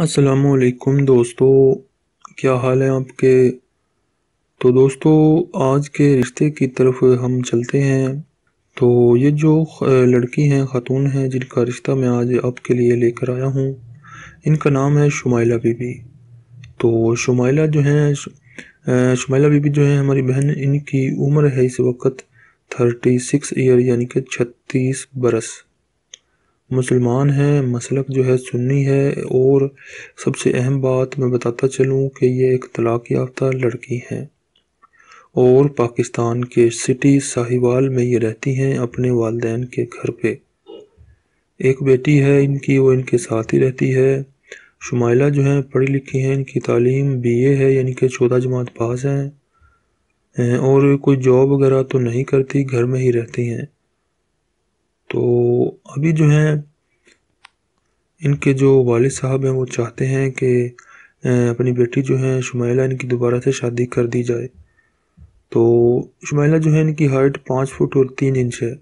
असलकुम दोस्तों क्या हाल है आपके तो दोस्तों आज के रिश्ते की तरफ हम चलते हैं तो ये जो लड़की हैं ख़ातून हैं जिनका रिश्ता मैं आज आपके लिए लेकर आया हूँ इनका नाम है शुमाइला बीबी तो शुमाइला जो हैं शुमाइला बीबी जो है हमारी बहन इनकी उम्र है इस वक्त थर्टी सिक्स ईयर यानी कि छत्तीस बरस मुसलमान हैं मसलक जो है सुन्नी है और सबसे अहम बात मैं बताता चलूँ कि ये एक तलाक़ याफ्ता लड़की हैं और पाकिस्तान के सिटी साहिवाल में ये रहती हैं अपने वालदेन के घर पे एक बेटी है इनकी वो इनके साथ ही रहती है शुमाइला जो हैं पढ़ी लिखी हैं इनकी तालीम बीए है यानी कि चौदह जमात पास हैं और कोई जॉब वगैरह तो नहीं करती घर में ही रहती हैं तो अभी जो है इनके जो वाल साहब हैं वो चाहते हैं कि अपनी बेटी जो है शुमाइला इनकी दोबारा से शादी कर दी जाए तो शुमाइला जो है इनकी हाइट पाँच फुट और तीन इंच है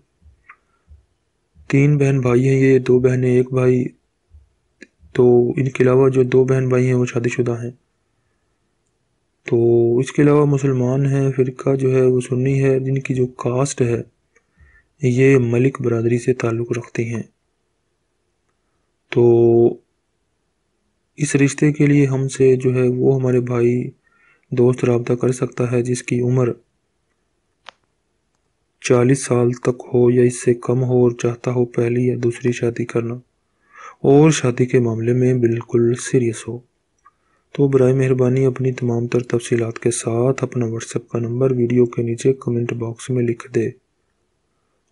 तीन बहन भाई हैं ये दो बहनें एक भाई तो इनके अलावा जो दो बहन भाई हैं वो शादीशुदा हैं तो इसके अलावा मुसलमान हैं फ़िरका जो है वो सुन्नी है जिनकी जो कास्ट है ये मलिक बरदरी से ताल्लुक़ रखती हैं तो इस रिश्ते के लिए हमसे जो है वो हमारे भाई दोस्त रबता कर सकता है जिसकी उम्र चालीस साल तक हो या इससे कम हो और चाहता हो पहली या दूसरी शादी करना और शादी के मामले में बिल्कुल सीरियस हो तो बर मेहरबानी अपनी तमाम तर तफसीत के साथ अपना व्हाट्सएप का नंबर वीडियो के नीचे कमेंट बॉक्स में लिख दे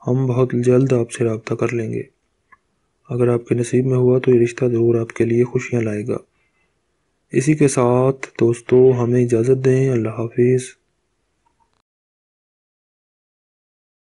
हम बहुत जल्द आपसे रबता कर लेंगे अगर आपके नसीब में हुआ तो ये रिश्ता ज़रूर आपके लिए खुशियाँ लाएगा इसी के साथ दोस्तों हमें इजाज़त दें अल्लाह हाफिज़